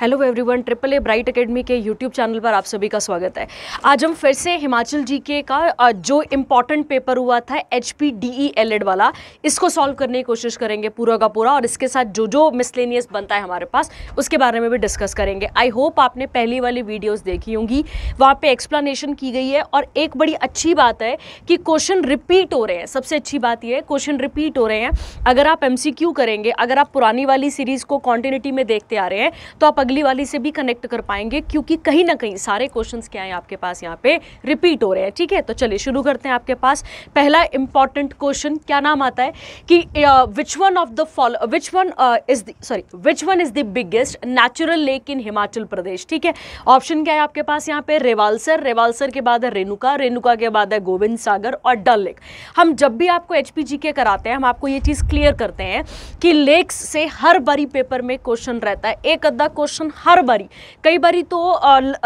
hello everyone triple A bright academy के YouTube channel पर आप सभी का स्वागत है आज हम फिर से हिमाचल जी के का जो इम्पोर्टेंट पेपर हुआ था H P D E L Ed वाला इसको सॉल्व करने की कोशिश करेंगे पूरा का पूरा और इसके साथ जो जो मिसलेनियस बनता है हमारे पास उसके बारे में भी डिस्कस करेंगे आई होप आपने पहली वाली वीडियोज़ देखी होंगी वहाँ पर एक्सप्लानेशन की गई है और एक बड़ी अच्छी बात है कि क्वेश्चन रिपीट हो रहे हैं सबसे अच्छी बात यह है क्वेश्चन रिपीट हो रहे हैं अगर आप एम करेंगे अगर आप पुरानी वाली सीरीज़ को कॉन्टिन्यूटी में देखते आ रहे हैं तो आप अगली वाली से भी कनेक्ट कर पाएंगे क्योंकि कहीं ना कहीं सारे क्वेश्चंस क्या हैं आपके पास यहाँ पे रिपीट हो रहे हैं ठीक है तो चलिए शुरू करते हैं आपके पास पहला इंपॉर्टेंट क्वेश्चन क्या नाम आता है कि which one of the follow which one is sorry which one is the biggest natural lake in Himachal Pradesh ठीक है ऑप्शन क्या है आपके पास यहाँ पे रेवालसर रेवालसर के बाद है रेणुका रेणुका के बाद है गोविंद सागर और डल लेक हम जब भी आपको एच के कराते हैं हम आपको ये चीज़ क्लियर करते हैं कि लेक्स से हर बारी पेपर में क्वेश्चन रहता है एक अद्धा क्वेश्चन क्वेश्चन हर बारी कई बारी तो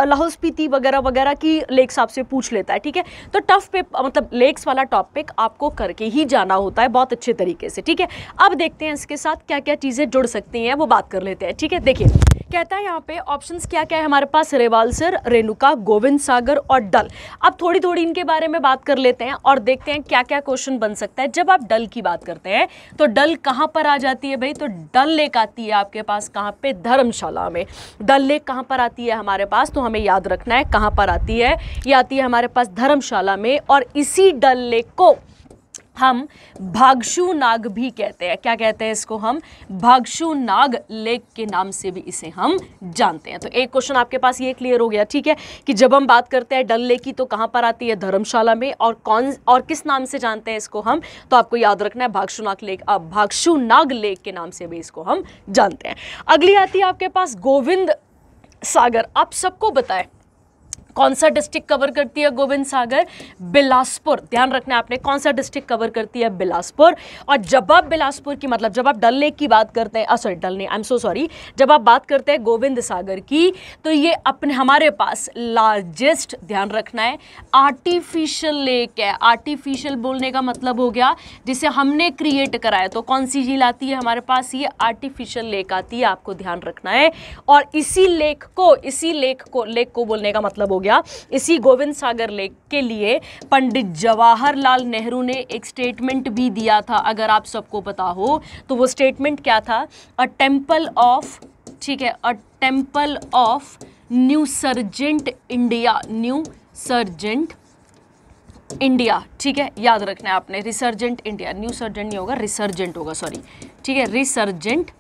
लाहौल स्पीति वगैरह वगैरह की लेक्स आपसे पूछ लेता है ठीक है तो टफ पे मतलब लेक्स वाला टॉपिक आपको करके ही जाना होता है बहुत अच्छे तरीके से ठीक है अब देखते हैं इसके साथ क्या क्या चीज़ें जुड़ सकती हैं वो बात कर लेते हैं ठीक है देखिए कहता है यहाँ पे ऑप्शंस क्या क्या है हमारे पास रेवाल सर रेणुका गोविंद सागर और डल अब थोड़ी थोड़ी इनके बारे में बात कर लेते हैं और देखते हैं क्या क्या क्वेश्चन बन सकता है जब आप डल की बात करते हैं तो डल कहाँ पर आ जाती है भाई तो डल लेक आती है आपके पास कहाँ पे धर्मशाला में में डल लेक कहाँ पर आती है हमारे पास तो हमें याद रखना है कहाँ पर आती है ये आती है हमारे पास धर्मशाला में और इसी डल लेक को हम भागशु नाग भी कहते हैं क्या कहते हैं इसको हम भागशु नाग लेक के नाम से भी इसे हम जानते हैं तो एक क्वेश्चन आपके पास ये क्लियर हो गया ठीक है कि जब हम बात करते हैं डल लेक की तो कहाँ पर आती है धर्मशाला में और कौन और किस नाम से जानते हैं इसको हम तो आपको याद रखना है भागशु नाग लेक भागशु नाग लेक के नाम से भी इसको हम जानते हैं अगली आती है आपके पास गोविंद सागर आप सबको बताएं कौन सा डिस्ट्रिक्ट कवर करती है गोविंद सागर बिलासपुर ध्यान रखना आपने कौन सा डिस्ट्रिक्ट कवर करती है बिलासपुर और जब आप बिलासपुर की मतलब जब आप डल लेक की बात करते हैं sorry Dal lake I am so sorry जब आप बात करते हैं गोविंद सागर की तो ये अपने हमारे पास लार्जेस्ट ध्यान रखना है आर्टिफिशियल लेक है आर्टिफिशियल बोलने का मतलब हो गया जिसे हमने क्रिएट कराया तो कौन सी झील आती है हमारे पास ये आर्टिफिशियल लेक आती है आपको ध्यान रखना है और इसी लेक को इसी लेक को लेक को बोलने का मतलब हो गया इसी गोविंद सागर लेक के लिए पंडित जवाहरलाल नेहरू ने एक स्टेटमेंट भी दिया था अगर आप सबको पता हो तो वो स्टेटमेंट क्या था अ टेम्पल ऑफ ठीक है a temple of resurgent India resurgent India ठीक है याद रखना है आपने रिसर्जेंट इंडिया न्यू सर्जेंट नहीं होगा रिसर्जेंट होगा सॉरी ठीक है रिसर्जेंट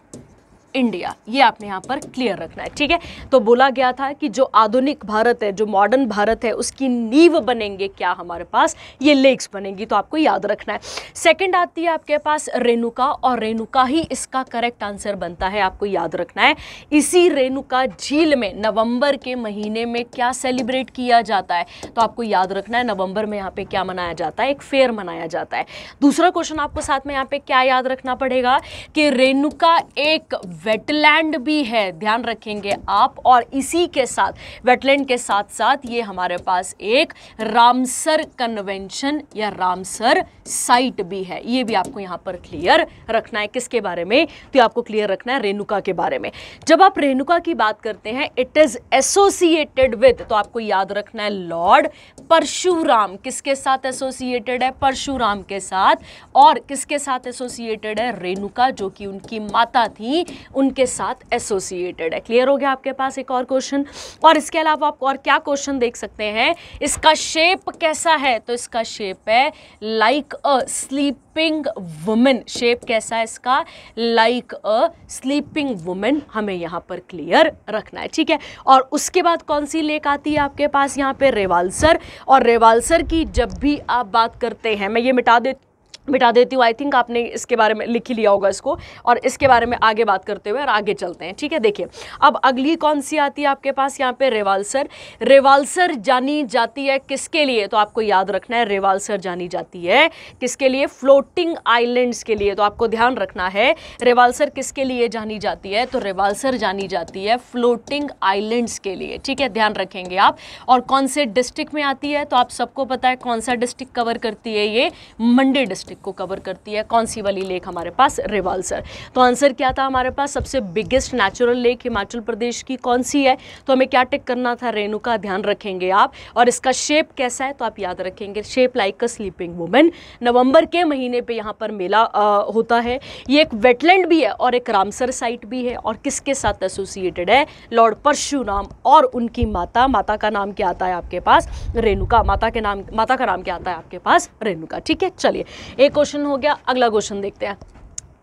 इंडिया ये आपने यहाँ पर क्लियर रखना है ठीक है तो बोला गया था कि जो आधुनिक भारत है जो मॉडर्न भारत है उसकी नींव बनेंगे क्या हमारे पास ये लेक्स बनेंगी तो आपको याद रखना है सेकेंड आती है आपके पास रेणुका और रेणुका ही इसका करेक्ट आंसर बनता है आपको याद रखना है इसी रेणुका झील में नवंबर के महीने में क्या सेलिब्रेट किया जाता है तो आपको याद रखना है नवंबर में यहाँ पे क्या मनाया जाता है एक फेयर मनाया जाता है दूसरा क्वेश्चन आपको साथ में यहाँ पे क्या याद रखना पड़ेगा कि रेणुका एक वेटलैंड भी है ध्यान रखेंगे आप और इसी के साथ वेटलैंड के साथ साथ ये हमारे पास एक रामसर कन्वेंशन या रामसर साइट भी है ये भी आपको यहाँ पर क्लियर रखना है किसके बारे में तो आपको क्लियर रखना है रेणुका के बारे में जब आप रेणुका की बात करते हैं इट इज़ एसोसिएटेड विद तो आपको याद रखना है लॉर्ड परशुराम किसके साथ एसोसिएटेड है परशुराम के साथ और किसके साथ एसोसिएटेड है रेणुका जो कि उनकी माता थी उनके साथ एसोसिएटेड है क्लियर हो गया आपके पास एक और क्वेश्चन और इसके अलावा आप और क्या क्वेश्चन देख सकते हैं इसका शेप कैसा है तो इसका शेप है like a sleeping women shape कैसा है इसका लाइक अ स्लीपिंग वुमेन हमें यहाँ पर क्लियर रखना है ठीक है और उसके बाद कौन सी लेक आती है आपके पास यहाँ पे रेवालसर और रेवालसर की जब भी आप बात करते हैं मैं ये मिटा देती बिठा देती हूँ आई थिंक आपने इसके बारे में लिख ही लिया होगा इसको और इसके बारे में आगे बात करते हुए और आगे चलते हैं ठीक है देखिए अब अगली कौन सी आती है आपके पास यहाँ पे रेवाल्सर रेवाल्सर जानी जाती है किसके लिए तो आपको याद रखना है रेवाल्सर जानी जाती है किसके लिए फ्लोटिंग आइलैंड्स के लिए तो आपको ध्यान रखना है रेवाल्सर किसके लिए जानी जाती है तो रेवाल्सर जानी जाती है फ्लोटिंग आइलैंड्स के लिए ठीक है ध्यान रखेंगे आप और कौन से डिस्ट्रिक्ट में आती है तो आप सबको पता है कौन सा डिस्ट्रिक्ट कवर करती है ये मंडी डिस्ट्रिक्ट टॉपिक को कवर करती है कौन सी वाली लेक हमारे पास रिवालसर तो आंसर क्या था हमारे पास सबसे biggest natural lake Himachal Pradesh की कौन सी है तो हमें क्या टिक करना था रेणु का ध्यान रखेंगे आप और इसका शेप कैसा है तो आप याद रखेंगे shape like a sleeping women नवंबर के महीने पे यहाँ पर मेला आ, होता है ये एक वेटलैंड भी है और एक रामसर साइट भी है और किसके साथ एसोसिएटेड है लॉर्ड परशुराम और उनकी माता माता का नाम क्या आता है आपके पास रेणुका माता के नाम माता का नाम क्या आता है आपके पास रेणुका ठीक है चलिए एक क्वेश्चन हो गया अगला क्वेश्चन देखते हैं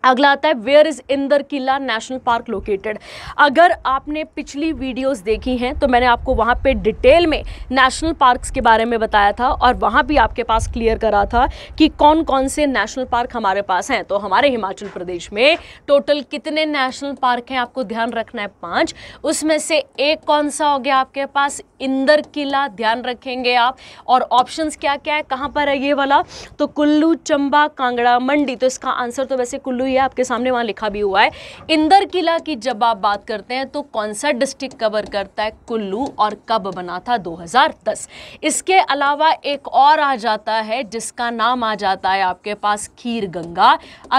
अगला आता है where is Inder Killa national park located अगर आपने पिछली वीडियोस देखी हैं तो मैंने आपको वहाँ पे डिटेल में नेशनल पार्क्स के बारे में बताया था और वहाँ भी आपके पास क्लियर करा था कि कौन कौन से नेशनल पार्क हमारे पास हैं तो हमारे हिमाचल प्रदेश में टोटल कितने नेशनल पार्क हैं आपको ध्यान रखना है पाँच उसमें से एक कौन सा हो गया आपके पास इंदर किला ध्यान रखेंगे आप और ऑप्शन क्या क्या है कहाँ पर है ये वाला तो कुल्लू चंबा कांगड़ा मंडी तो इसका आंसर तो वैसे कुल्लू हुई है आपके सामने वहाँ लिखा भी हुआ है इंदर किला की जब आप बात करते हैं तो कौन सा डिस्ट्रिक्ट कवर करता है कुल्लू और कब बना था 2010 इसके अलावा एक और आ जाता है जिसका नाम आ जाता है आपके पास खीर गंगा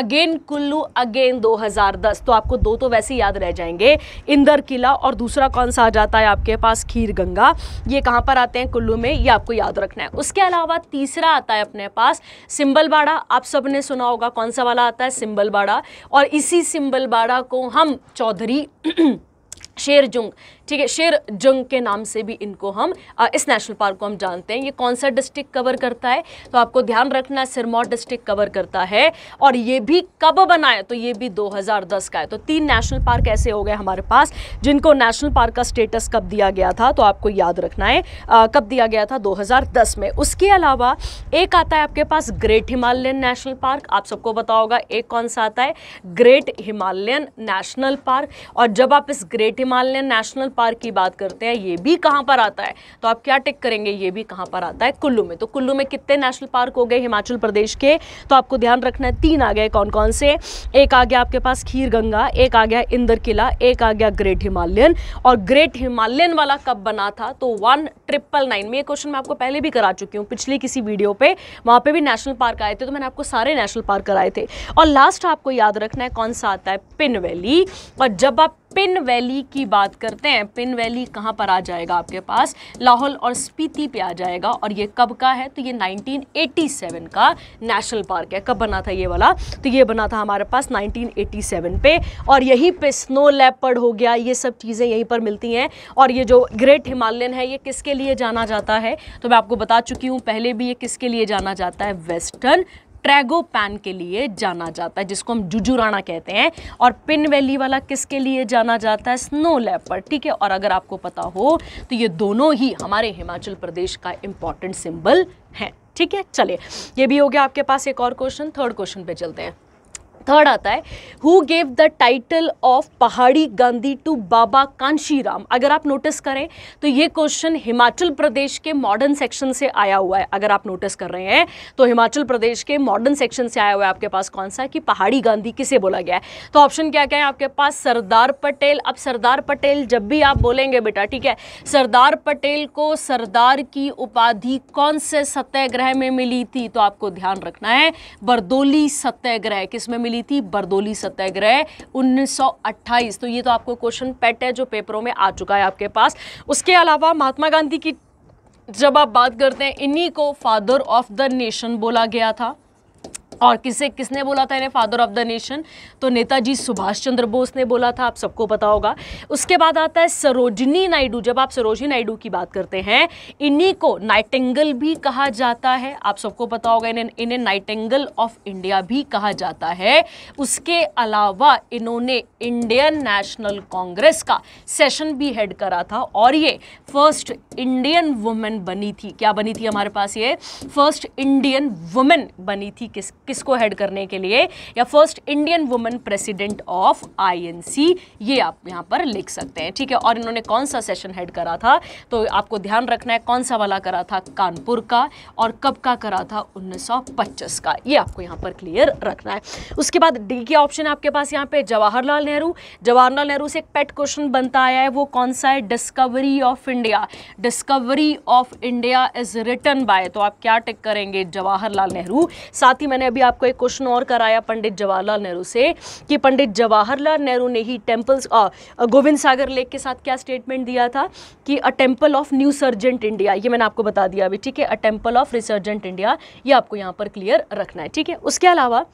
अगेन कुल्लू अगेन 2010 तो आपको दो तो वैसे याद रह जाएंगे इंदर किला और दूसरा कौन सा आ जाता है आपके पास खीर गंगा ये कहाँ पर आते हैं कुल्लू में ये आपको याद रखना है उसके अलावा तीसरा आता है अपने पास सिम्बलबाड़ा आप सबने सुना होगा कौन सा वाला आता है सिम्बलबाड़ा बाड़ा और इसी सिंबल बाड़ा को हम चौधरी शेरजुंग ठीक है शेर जंग के नाम से भी इनको हम इस नेशनल पार्क को हम जानते हैं ये कौन सा डिस्ट्रिक्ट कवर करता है तो आपको ध्यान रखना है सिरमौर डिस्ट्रिक्ट कवर करता है और ये भी कब बनाया तो ये भी 2010 का है तो तीन नेशनल पार्क ऐसे हो गए हमारे पास जिनको नेशनल पार्क का स्टेटस कब दिया गया था तो आपको याद रखना है आ, कब दिया गया था दो में उसके अलावा एक आता है आपके पास ग्रेट हिमालयन नेशनल पार्क आप सबको बताओगा एक कौन सा आता है ग्रेट हिमालयन नेशनल पार्क और जब आप इस ग्रेट हिमालयन नेशनल पार्क की बात करते हैं ये भी कहाँ पर आता है तो आप क्या टिक करेंगे ये भी कहाँ पर आता है कुल्लू में तो कुल्लू में कितने नेशनल पार्क हो गए हिमाचल प्रदेश के तो आपको ध्यान रखना है तीन आ गए कौन कौन से एक आ गया आपके पास खीर गंगा एक आ गया इंदर किला एक आ गया ग्रेट हिमालयन और ग्रेट हिमालयन वाला कब बना था तो वन ट्रिपल नाइन में ये क्वेश्चन मैं आपको पहले भी करा चुकी हूँ पिछली किसी वीडियो पे वहाँ पे भी नेशनल पार्क आए थे तो मैंने आपको सारे नेशनल पार्क कराए थे और लास्ट आपको याद रखना है कौन सा आता है पिन वैली और जब आप पिन वैली की बात करते हैं पिन वैली कहाँ पर आ जाएगा आपके पास लाहौल और स्पीति पे आ जाएगा और ये कब का है तो ये 1987 का नेशनल पार्क है कब बना था ये वाला तो ये बना था हमारे पास 1987 पे और यहीं पे स्नो लेपर्ड हो गया ये सब चीज़ें यहीं पर मिलती हैं और ये जो ग्रेट हिमालयन है ये किसके लिए जाना जाता है तो मैं आपको बता चुकी हूँ पहले भी ये किसके लिए जाना जाता है वेस्टर्न ट्रैगोपैन के लिए जाना जाता है जिसको हम जुजुराना कहते हैं और पिन वैली वाला किसके लिए जाना जाता है स्नो लेपर ठीक है और अगर आपको पता हो तो ये दोनों ही हमारे हिमाचल प्रदेश का इंपॉर्टेंट सिंबल है ठीक है चलिए ये भी हो गया आपके पास एक और क्वेश्चन थर्ड क्वेश्चन पे चलते हैं थर्ड आता है who gave the title of Pahari Gandhi to बाबा कांशीराम अगर आप नोटिस करें तो ये क्वेश्चन हिमाचल प्रदेश के मॉडर्न सेक्शन से आया हुआ है अगर आप नोटिस कर रहे हैं तो हिमाचल प्रदेश के मॉडर्न सेक्शन से आया हुआ है आपके पास कौन सा कि पहाड़ी गांधी किसे बोला गया है तो ऑप्शन क्या क्या है आपके पास सरदार पटेल अब सरदार पटेल जब भी आप बोलेंगे बेटा ठीक है सरदार पटेल को सरदार की उपाधि कौन से सत्याग्रह में मिली थी तो आपको ध्यान रखना है बरदोली सत्याग्रह किसमें मिली थी बरदोली सत्याग्रह 1928 तो ये तो आपको क्वेश्चन पेट है जो पेपरों में आ चुका है आपके पास उसके अलावा महात्मा गांधी की जब आप बात करते हैं इन्हीं को फादर ऑफ द नेशन बोला गया था और किसे किसने बोला था इन्हें फादर ऑफ द नेशन तो नेताजी सुभाष चंद्र बोस ने बोला था आप सबको पता होगा उसके बाद आता है सरोजनी नायडू जब आप सरोजनी नायडू की बात करते हैं इन्हीं को नाइटेंगल भी कहा जाता है आप सबको पता होगा इन्हें इन्हें नाइटेंगल ऑफ इंडिया भी कहा जाता है उसके अलावा इन्होंने इंडियन नेशनल कांग्रेस का सेशन भी हेड करा था और ये फर्स्ट इंडियन वुमेन बनी थी क्या बनी थी हमारे पास ये फर्स्ट इंडियन वुमेन बनी थी किस किसको हेड करने के लिए या first Indian women president of INC ये आप यहाँ पर लिख सकते हैं ठीक है और इन्होंने कौन सा सेशन हेड करा था तो आपको ध्यान रखना है कौन सा वाला करा था कानपुर का और कब का करा था उन्नीस का ये आपको यहाँ पर क्लियर रखना है उसके बाद डी के ऑप्शन आपके पास यहाँ पे जवाहरलाल नेहरू जवाहरलाल नेहरू से एक पेट क्वेश्चन बनता आया है वो कौन सा है Discovery of India Discovery of India is written by तो आप क्या टिक करेंगे जवाहरलाल नेहरू साथ ही मैंने अभी भी आपको एक क्वेश्चन और कराया पंडित जवाहरलाल नेहरू से कि पंडित जवाहरलाल नेहरू ने ही टेम्पल्स गोविंद सागर लेक के साथ क्या स्टेटमेंट दिया था कि a temple of resurgent India ये मैंने आपको बता दिया अभी ठीक है a temple of resurgent India ये आपको यहाँ पर क्लियर रखना है ठीक है उसके अलावा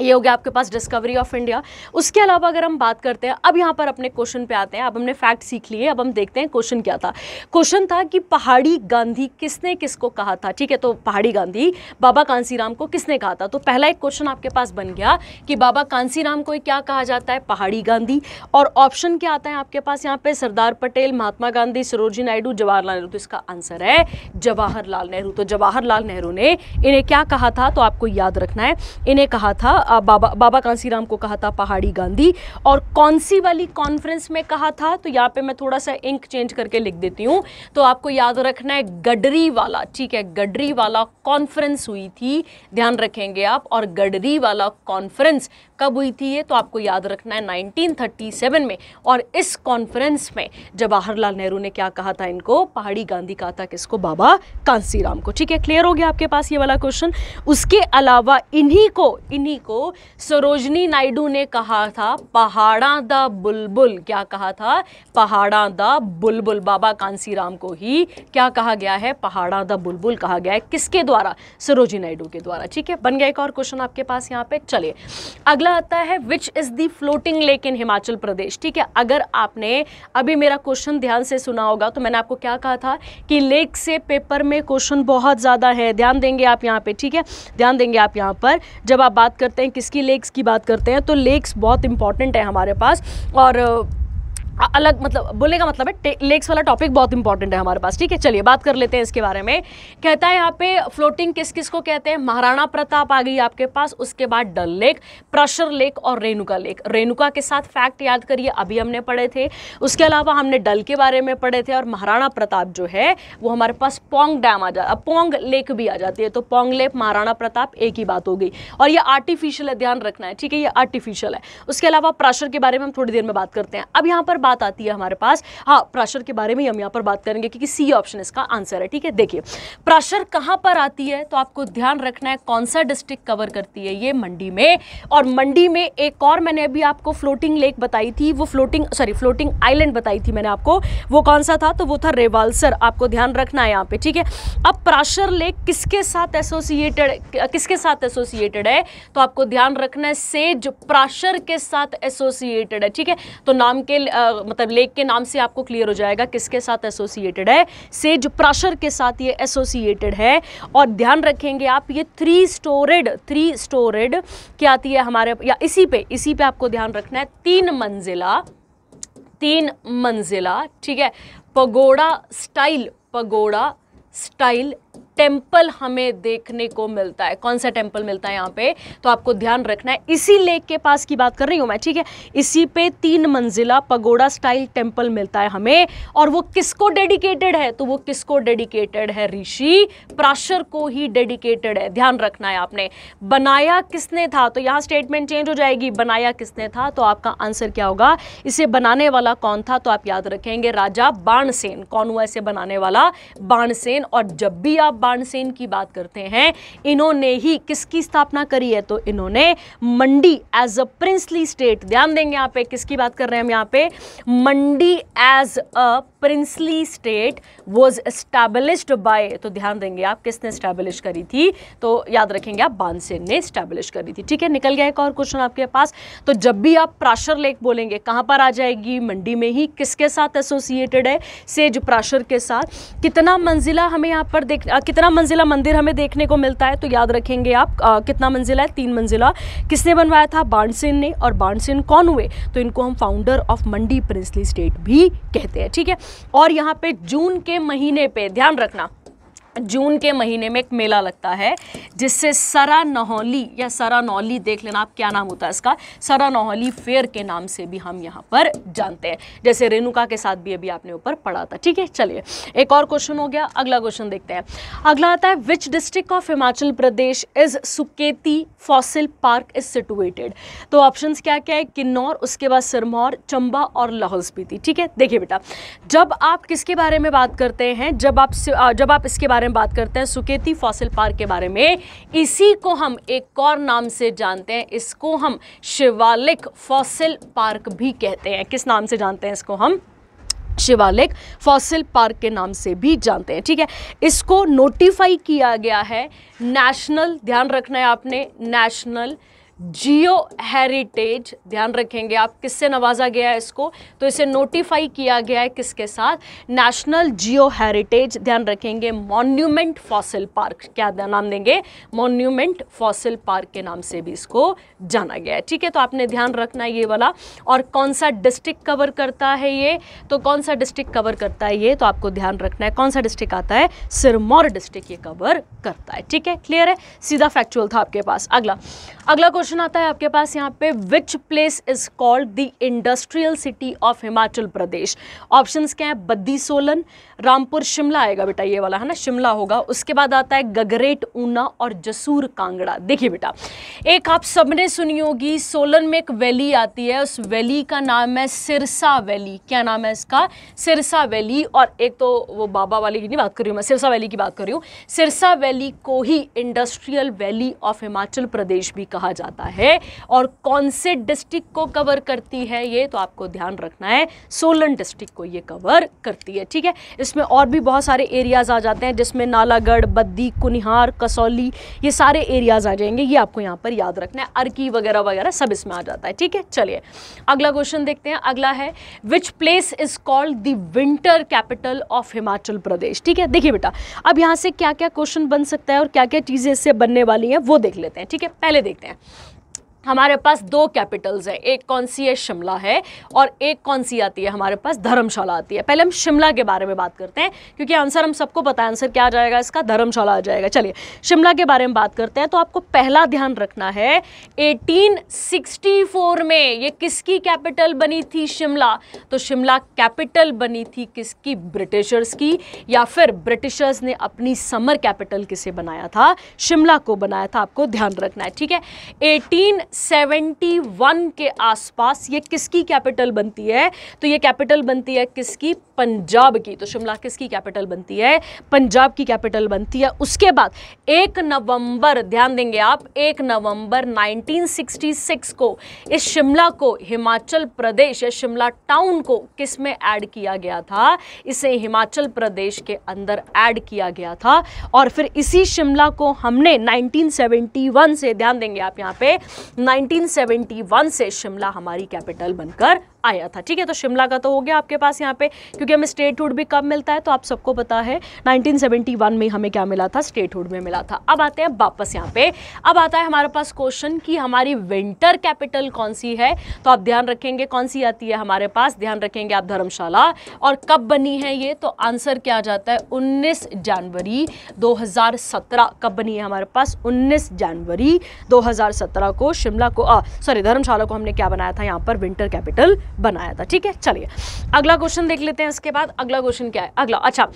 ये हो गया आपके पास डिस्कवरी ऑफ इंडिया उसके अलावा अगर हम बात करते हैं अब यहाँ पर अपने क्वेश्चन पे आते हैं अब हमने फैक्ट सीख लिए अब हम देखते हैं क्वेश्चन क्या था क्वेश्चन था कि पहाड़ी गांधी किसने किसको कहा था ठीक है तो पहाड़ी गांधी बाबा कांसीराम को किसने कहा था तो पहला एक क्वेश्चन आपके पास बन गया कि बाबा कांसीराम को क्या कहा जाता है पहाड़ी गांधी और ऑप्शन क्या आता है आपके पास यहाँ पर सरदार पटेल महात्मा गांधी सरोजी नायडू जवाहरलाल नेहरू तो इसका आंसर है जवाहरलाल नेहरू तो जवाहरलाल नेहरू ने इन्हें क्या कहा था तो आपको याद रखना है इन्हें कहा था था बाबा बाबा कांसीराम को कहा था पहाड़ी गांधी और कौन सी वाली कॉन्फ्रेंस में कहा था तो यहाँ पे मैं थोड़ा सा इंक चेंज करके लिख देती हूँ तो आपको याद रखना है गडरी वाला ठीक है गडरी वाला कॉन्फ्रेंस हुई थी ध्यान रखेंगे आप और गडरी वाला कॉन्फ्रेंस कब हुई थी ये तो आपको याद रखना है 1937 में और इस कॉन्फ्रेंस में जवाहरलाल नेहरू ने क्या कहा था इनको पहाड़ी गांधी कहा था किसको बाबा कांसीराम को ठीक है क्लियर हो गया आपके पास ये वाला क्वेश्चन उसके अलावा इन्हीं को इन्हीं को को सरोजनी नायडू ने कहा था पहाड़ा द बुलबुल क्या कहा था पहाड़ा द बुलबुल बाबा कांसी राम को ही क्या कहा गया है पहाड़ा द बुलबुल कहा गया है किसके द्वारा सरोजनी नायडू के द्वारा ठीक है बन गया एक और क्वेश्चन आपके पास यहाँ पे चलिए अगला आता है which is the floating lake in Himachal Pradesh ठीक है अगर आपने अभी मेरा क्वेश्चन ध्यान से सुना होगा तो मैंने आपको क्या कहा था कि लेक से पेपर में क्वेश्चन बहुत ज़्यादा है ध्यान देंगे आप यहाँ पे ठीक है ध्यान देंगे आप यहाँ पर जब आप बात करते हैं किसकी लेग्स की बात करते हैं तो लेग्स बहुत इंपॉर्टेंट है हमारे पास और अलग मतलब बोलने का मतलब है लेक्स वाला टॉपिक बहुत इंपॉर्टेंट है हमारे पास ठीक है चलिए बात कर लेते हैं इसके बारे में कहता है यहाँ पे फ्लोटिंग किस किस को कहते हैं महाराणा प्रताप आ गई आपके पास उसके बाद डल लेक प्रशर लेक और रेणुका लेक रेणुका के साथ फैक्ट याद करिए अभी हमने पढ़े थे उसके अलावा हमने डल के बारे में पढ़े थे और महाराणा प्रताप जो है वो हमारे पास पोंग डैम आ जा पोंग लेक भी आ जाती है तो पोंग लेक महाराणा प्रताप एक ही बात हो गई और ये आर्टिफिशियल है ध्यान रखना है ठीक है ये आर्टिफिशियल है उसके अलावा प्रशर के बारे में हम थोड़ी देर में बात करते हैं अब यहाँ पर बात आती है हमारे पास हाँ प्राशर के बारे में हम यहाँ पर बात करेंगे क्योंकि सी ऑप्शन इसका आंसर है ठीक है देखिए प्राशर कहाँ पर आती है तो आपको ध्यान रखना है कौन सा डिस्ट्रिक्ट कवर करती है ये मंडी में और मंडी में एक और मैंने अभी आपको फ्लोटिंग लेक बताई थी वो फ्लोटिंग सॉरी फ्लोटिंग आइलैंड बताई थी मैंने आपको वो कौन सा था तो वो था रेवालसर आपको ध्यान रखना है यहाँ पर ठीक है अब प्राशर लेक किसके साथ एसोसिएटेड किसके साथ एसोसिएटेड है तो आपको ध्यान रखना है सेज प्राशर के साथ एसोसिएटेड है ठीक है तो नाम के मतलब लेक के नाम से आपको क्लियर हो जाएगा किसके साथ एसोसिएटेड है सेज प्राशर के साथ ये एसोसिएटेड है और ध्यान रखेंगे आप ये थ्री स्टोरेड थ्री स्टोरेड क्या आती है हमारे या इसी पे इसी पे आपको ध्यान रखना है तीन मंजिला तीन मंजिला ठीक है pagoda style pagoda style temple हमें देखने को मिलता है कौन सा टेम्पल मिलता है यहाँ पे तो आपको ध्यान रखना है इसी लेक के पास की बात कर रही हूँ मैं ठीक है इसी पे तीन मंजिला पगोड़ा स्टाइल टेम्पल मिलता है हमें और वो किसको डेडिकेटेड है तो वो किसको डेडिकेटेड है ऋषि प्राशर को ही डेडिकेटेड है ध्यान रखना है आपने बनाया किसने था तो यहाँ स्टेटमेंट चेंज हो जाएगी बनाया किसने था तो आपका आंसर क्या होगा इसे बनाने वाला कौन था तो आप याद रखेंगे राजा बाणसेन कौन हुआ इसे बनाने वाला बाणसेन और जब भी आप बाणसेन की बात करते हैं इन्होंने ही किसकी स्थापना करी है तो इन्होंने Mandi as a princely state ध्यान देंगे यहाँ पे किसकी बात कर रहे हैं हम यहाँ पे Mandi as a princely state was established by तो ध्यान देंगे आप किसने स्टैब्लिश करी थी तो याद रखेंगे आप बानसेन ने स्टैब्लिश करी थी ठीक है निकल गया एक और क्वेश्चन आपके पास तो जब भी आप प्राशर लेक बोलेंगे कहाँ पर आ जाएगी मंडी में ही किसके साथ एसोसिएटेड है सेज प्राशर के साथ कितना मंजिला हमें यहाँ पर देख आ, कितना मंजिला मंदिर हमें देखने को मिलता है तो याद रखेंगे आप आ, कितना मंजिला है तीन मंजिला किसने बनवाया था बाणसेन ने और बाणसेन कौन हुए तो इनको हम founder of Mandi princely state भी कहते हैं ठीक है और यहाँ पे जून के महीने पे ध्यान रखना जून के महीने में एक मेला लगता है जिससे सरा नहौली या सरा नौली देख लेना आप क्या नाम होता है इसका सरा नौली फेयर के नाम से भी हम यहाँ पर जानते हैं जैसे रेणुका के साथ भी अभी आपने ऊपर पढ़ा था ठीक है चलिए एक और क्वेश्चन हो गया अगला क्वेश्चन देखते हैं अगला आता है which district of Himachal Pradesh is Suketi fossil park is situated तो ऑप्शन क्या क्या है किन्नौर उसके बाद सिरमौर चंबा और लाहौल स्पीति ठीक है देखिए बेटा जब आप किसके बारे में बात करते हैं जब आप जब आप इसके बारे बारे में बात करते हैं सुकेती फॉसिल पार्क के बारे में इसी को हम एक और नाम से जानते हैं इसको हम शिवालिक फॉसिल पार्क भी कहते हैं किस नाम से जानते हैं इसको हम शिवालिक फॉसिल पार्क के नाम से भी जानते हैं ठीक है इसको नोटिफाई किया गया है नेशनल ध्यान रखना है आपने नेशनल जियो हेरिटेज ध्यान रखेंगे आप किससे नवाजा गया है इसको तो इसे नोटिफाई किया गया है किसके साथ नेशनल जियो हेरिटेज ध्यान रखेंगे मॉन्यूमेंट फॉसिल पार्क क्या नाम देंगे मॉन्यूमेंट फॉसिल पार्क के नाम से भी इसको जाना गया है ठीक है तो आपने ध्यान रखना ये वाला और कौन सा डिस्ट्रिक्ट कवर करता है ये तो कौन सा डिस्ट्रिक्ट कवर करता है ये तो आपको ध्यान रखना है कौन सा डिस्ट्रिक्ट आता है सिरमौर डिस्ट्रिक्ट ये कवर करता है ठीक है क्लियर है सीधा फैक्चुअल था आपके पास अगला अगला क्वेश्चन क्वेश्चन आता है आपके पास यहाँ पे which place is called the industrial city of Himachal Pradesh options क्या है बद्दी सोलन रामपुर शिमला आएगा बेटा ये वाला है ना शिमला होगा उसके बाद आता है गगरेट ऊना और जसूर कांगड़ा देखिए बेटा एक आप सबने सुनी होगी सोलन में एक वैली आती है उस वैली का नाम है सिरसा वैली क्या नाम है इसका सिरसा वैली और एक तो वो बाबा वाली की नहीं बात कर रही हूँ मैं सिरसा वैली की बात कर रही हूँ सिरसा वैली को ही industrial valley of Himachal Pradesh भी कहा जाता है जाता है और कौन से डिस्ट्रिक्ट को कवर करती है ये तो आपको ध्यान रखना है सोलन डिस्ट्रिक्ट को ये कवर करती है ठीक है इसमें और भी बहुत सारे एरियाज़ आ जाते हैं जिसमें नालागढ़ बद्दी कुनिहार कसौली ये सारे एरियाज़ आ जाएंगे ये आपको यहाँ पर याद रखना है अर्की वगैरह वगैरह सब इसमें आ जाता है ठीक है चलिए अगला क्वेश्चन देखते हैं अगला है which place is called the winter capital of Himachal Pradesh ठीक है देखिए बेटा अब यहाँ से क्या क्या क्वेश्चन बन सकता है और क्या क्या चीज़ें इससे बनने वाली हैं वो देख लेते हैं ठीक है पहले देखते हैं हमारे पास दो कैपिटल्स हैं एक कौन सी है शिमला है और एक कौन सी आती है हमारे पास धर्मशाला आती है पहले हम शिमला के बारे में बात करते हैं क्योंकि आंसर हम सबको पता है आंसर क्या आ जाएगा इसका धर्मशाला आ जाएगा चलिए शिमला के बारे में बात करते हैं तो आपको पहला ध्यान रखना है 1864 में ये किसकी कैपिटल बनी थी शिमला तो शिमला कैपिटल बनी थी किसकी ब्रिटिशर्स की या फिर ब्रिटिशर्स ने अपनी समर कैपिटल किसे बनाया था शिमला को बनाया था आपको ध्यान रखना है ठीक है एटीन 71 के आसपास ये किसकी कैपिटल बनती है तो ये कैपिटल बनती है किसकी पंजाब की तो शिमला किसकी कैपिटल बनती है पंजाब की कैपिटल बनती है उसके बाद एक नवंबर ध्यान देंगे आप एक नवंबर 1966 को इस शिमला को हिमाचल प्रदेश या शिमला टाउन को किसमें ऐड किया गया था इसे हिमाचल प्रदेश के अंदर ऐड किया गया था और फिर इसी शिमला को हमने 1971 से ध्यान देंगे आप यहाँ पे 1971 से शिमला हमारी कैपिटल बनकर आया था ठीक है तो शिमला का तो हो गया आपके पास यहाँ पे क्योंकि हमें स्टेटहुड भी कब मिलता है तो आप सबको पता है 1971 में हमें क्या मिला था स्टेटहुड में मिला था अब आते हैं वापस यहाँ पे अब आता है हमारे पास क्वेश्चन कि हमारी विंटर कैपिटल कौन सी है तो आप ध्यान रखेंगे कौन सी आती है हमारे पास ध्यान रखेंगे आप धर्मशाला और कब बनी है ये तो आंसर क्या आ जाता है 19 जनवरी 2017 कब बनी है हमारे पास 19 जनवरी 2017 को शिमला को सॉरी धर्मशाला को हमने क्या बनाया था यहाँ पर विंटर कैपिटल बनाया था ठीक है चलिए अगला क्वेश्चन देख लेते हैं इसके बाद अगला क्वेश्चन क्या है अगला अच्छा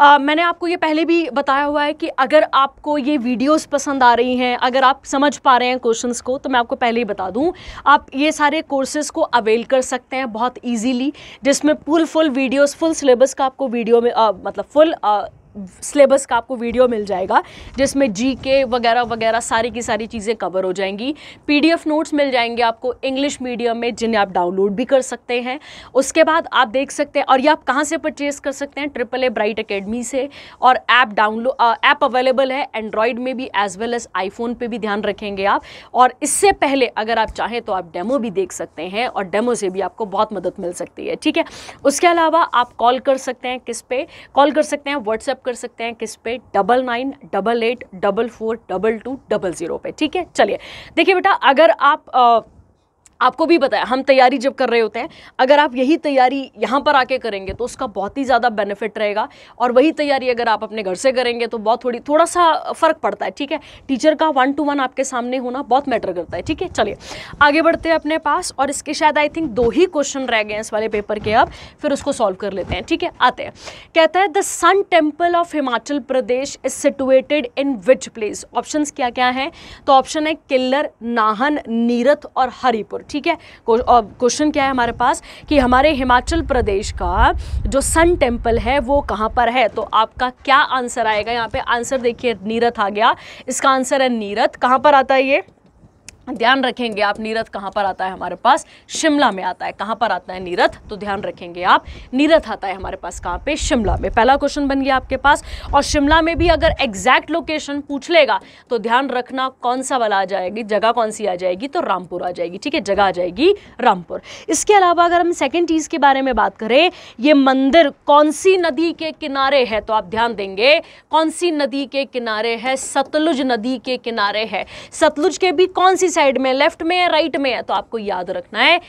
आ, मैंने आपको ये पहले भी बताया हुआ है कि अगर आपको ये वीडियोस पसंद आ रही हैं अगर आप समझ पा रहे हैं क्वेश्चंस को तो मैं आपको पहले ही बता दूं आप ये सारे कोर्सेज़ को अवेल कर सकते हैं बहुत ईजीली जिसमें full full videos full syllabus का आपको वीडियो में आ, मतलब फुल सिलेबस का आपको वीडियो मिल जाएगा जिसमें जी के वगैरह वगैरह सारी की सारी चीज़ें कवर हो जाएंगी पीडीएफ नोट्स मिल जाएंगे आपको इंग्लिश मीडियम में जिन्हें आप डाउनलोड भी कर सकते हैं उसके बाद आप देख सकते हैं और ये आप कहाँ से परचेज़ कर सकते हैं ट्रिपल ए ब्राइट अकेडमी से और ऐप डाउनलोड ऐप अवेलेबल है एंड्रॉयड में भी एज वेल एज आईफोन पर भी ध्यान रखेंगे आप और इससे पहले अगर आप चाहें तो आप डेमो भी देख सकते हैं और डेमो से भी आपको बहुत मदद मिल सकती है ठीक है उसके अलावा आप कॉल कर सकते हैं किस पे कॉल कर सकते हैं व्हाट्सएप कर सकते हैं किस पे double nine double eight double four double two double zero पे ठीक है चलिए देखिए बेटा अगर आप आ, आपको भी बताया हम तैयारी जब कर रहे होते हैं अगर आप यही तैयारी यहाँ पर आके करेंगे तो उसका बहुत ही ज़्यादा बेनिफिट रहेगा और वही तैयारी अगर आप अपने घर से करेंगे तो बहुत थोड़ी थोड़ा सा फ़र्क पड़ता है ठीक है टीचर का वन टू वन आपके सामने होना बहुत मैटर करता है ठीक है चलिए आगे बढ़ते हैं अपने पास और इसके शायद आई थिंक दो ही क्वेश्चन रह गए हैं इस वाले पेपर के अब फिर उसको सॉल्व कर लेते हैं ठीक है आते हैं कहता है the sun temple of Himachal Pradesh is situated in which place option क्या क्या हैं तो ऑप्शन है किल्लर नाहन नीरथ और हरिपुर ठीक है क्वेश्चन क्या है हमारे पास कि हमारे हिमाचल प्रदेश का जो सन टेम्पल है वो कहाँ पर है तो आपका क्या आंसर आएगा यहाँ पे आंसर देखिए नीरथ आ गया इसका आंसर है नीरथ कहाँ पर आता है ये ध्यान रखेंगे आप नीरथ कहाँ पर आता है हमारे पास शिमला में आता है कहाँ पर आता है नीरथ तो ध्यान रखेंगे आप नीरथ आता है हमारे पास कहाँ पे शिमला में पहला क्वेश्चन बन गया आपके पास और शिमला में भी अगर एग्जैक्ट लोकेशन पूछ लेगा तो ध्यान रखना कौन सा वाला आ जाएगी जगह कौन सी आ जाएगी तो रामपुर आ जाएगी ठीक है जगह आ जाएगी रामपुर इसके अलावा अगर हम सेकेंड चीज़ के बारे में बात करें ये मंदिर कौन सी नदी के किनारे है तो आप ध्यान देंगे कौन सी नदी के किनारे है सतलुज नदी के किनारे है सतलुज के भी कौन सी साइड में लेफ्ट में है राइट में है तो आपको याद रखना है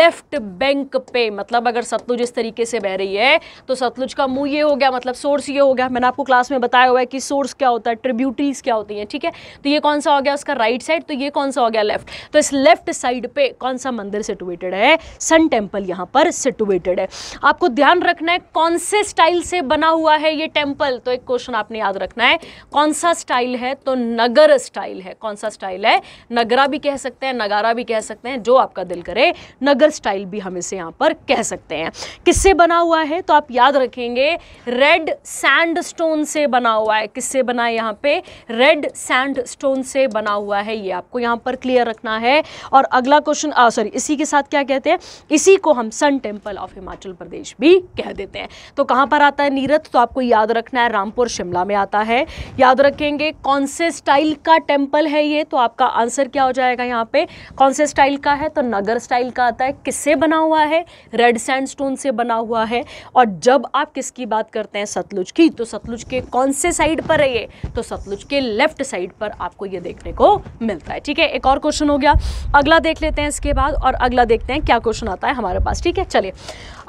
लेफ्ट बैंक पे मतलब अगर सतलुज इस तरीके से बह रही है तो सतलुज का मुंह ये हो गया मतलब सोर्स ये हो गया मैंने आपको क्लास में बताया हुआ है कि सोर्स क्या होता है ट्रिब्यूटरीज क्या होती हैं ठीक है तो ये कौन सा हो गया उसका राइट साइड तो ये कौन सा हो गया लेफ्ट तो इस लेफ्ट साइड पे कौन सा मंदिर सिटुएटेड है सन टेम्पल यहाँ पर सिटुएटेड है आपको ध्यान रखना है कौन से स्टाइल से बना हुआ है ये टेम्पल तो एक क्वेश्चन आपने याद रखना है कौन सा स्टाइल है तो नगर स्टाइल है कौन सा स्टाइल है नगरा भी कह सकते हैं नगारा भी कह सकते हैं जो आपका दिल करे नगर स्टाइल भी हम इसे यहाँ पर कह सकते हैं किससे बना हुआ है तो आप याद रखेंगे रेड सैंड स्टोन से बना हुआ है किससे बना है यहाँ पे रेड सैंड स्टोन से बना हुआ है ये आपको यहाँ पर क्लियर रखना है और अगला क्वेश्चन सॉरी इसी के साथ क्या कहते हैं इसी को हम sun temple of Himachal Pradesh भी कह देते हैं तो कहाँ पर आता है नीरत तो आपको याद रखना है रामपुर शिमला में आता है याद रखेंगे कौन से स्टाइल का टेम्पल है ये तो आपका आंसर क्या हो जाएगा यहाँ पे कौन से स्टाइल का है तो नगर स्टाइल का आता है किससे बना हुआ है रेड सैंडस्टोन से बना हुआ है और जब आप किसकी बात करते हैं सतलुज की तो सतलुज के कौन से साइड पर है ये तो सतलुज के लेफ्ट साइड पर आपको ये देखने को मिलता है ठीक है एक और क्वेश्चन हो गया अगला देख लेते हैं इसके बाद और अगला देखते हैं क्या क्वेश्चन आता है हमारे पास ठीक है चलिए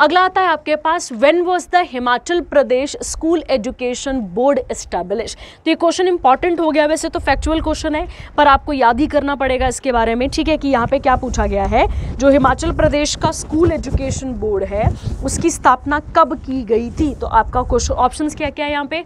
अगला आता है आपके पास when was the Himachal Pradesh school education board establish तो ये क्वेश्चन इंपॉर्टेंट हो गया वैसे तो फैक्चुअल क्वेश्चन है पर आपको याद ही करना पड़ेगा जाएगा इसके बारे में ठीक है कि यहाँ पे क्या पूछा गया है जो हिमाचल प्रदेश का स्कूल एजुकेशन बोर्ड है उसकी स्थापना कब की गई थी तो आपका क्वेश्चन ऑप्शंस क्या क्या है यहाँ पे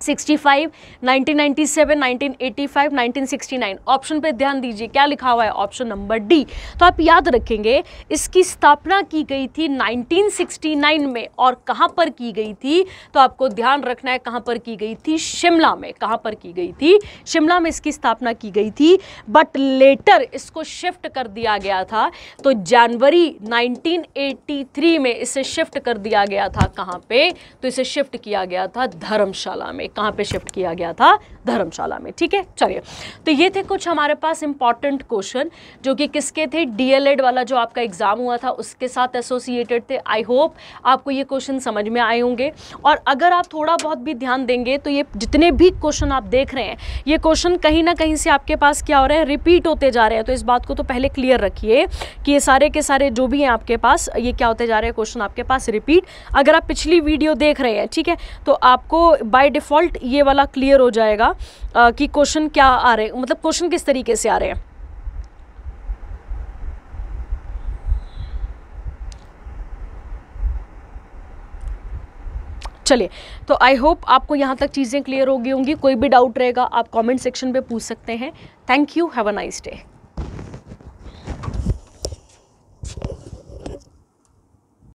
1965, 1997, 1985, 1969 ऑप्शन पे ध्यान दीजिए क्या लिखा हुआ है ऑप्शन नंबर डी तो आप याद रखेंगे इसकी स्थापना की गई थी 1969 में और कहाँ पर की गई थी तो आपको ध्यान रखना है कहाँ पर की गई थी शिमला में कहाँ पर की गई थी शिमला में इसकी स्थापना की गई थी बट लेटर इसको शिफ्ट कर दिया गया था तो जनवरी 1983 में इसे शिफ्ट कर दिया गया था कहाँ पे तो इसे शिफ्ट किया गया था धर्मशाला में कहाँ पे शिफ्ट किया गया था धर्मशाला में ठीक है चलिए तो ये थे कुछ हमारे पास इंपॉर्टेंट क्वेश्चन जो कि किसके थे डीएलएड वाला जो आपका एग्ज़ाम हुआ था उसके साथ एसोसिएटेड थे आई होप आपको ये क्वेश्चन समझ में आए होंगे और अगर आप थोड़ा बहुत भी ध्यान देंगे तो ये जितने भी क्वेश्चन आप देख रहे हैं ये क्वेश्चन कहीं ना कहीं से आपके पास क्या हो रहे हैं रिपीट होते जा रहे हैं तो इस बात को तो पहले क्लियर रखिए कि ये सारे के सारे जो भी हैं आपके पास ये क्या होते जा रहे हैं क्वेश्चन आपके पास रिपीट अगर आप पिछली वीडियो देख रहे हैं ठीक है तो आपको बाय डिफ़ॉल्ट ये वाला क्लियर हो जाएगा आ, कि क्वेश्चन क्या आ रहे हैं मतलब क्वेश्चन किस तरीके से आ रहे हैं चलिए तो आई होप आपको यहाँ तक चीज़ें क्लियर हो गई होंगी कोई भी डाउट रहेगा आप कमेंट सेक्शन पे पूछ सकते हैं thank you have a nice day